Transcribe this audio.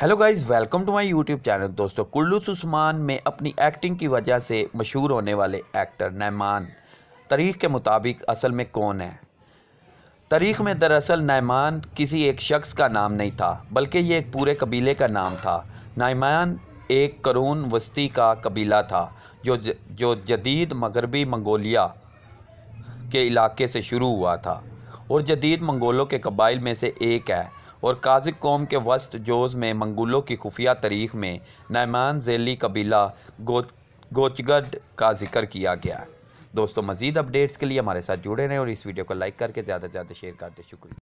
hello guys welcome to my YouTube channel दोस्तों कुल्लू सुस्मान में अपनी एक्टिंग की वजह से मशहूर होने वाले एक्टर नैमान तारीख के मुताबिक असल में कौन है तारीख में दरअसल नैमान किसी एक शख्स का नाम नहीं था बल्कि ये एक पूरे कबीले का नाम था नैमान एक करून वस्ती का कबीला था जो ज, जो जदीद मगरबी मंगोलिया के इलाके से शुरू हुआ था और जदीद मंगोलों के कबाइल में से एक है और काजिक कौम के वस्त जोज में मंगोलों की खुफिया तारीख में नैमान जैली कबीला गो का जिक्र किया गया दोस्तों मज़ीद अपडेट्स के लिए हमारे साथ जुड़े रहें और इस वीडियो को लाइक करके ज़्यादा से ज़्यादा शेयर करते शुक्रिया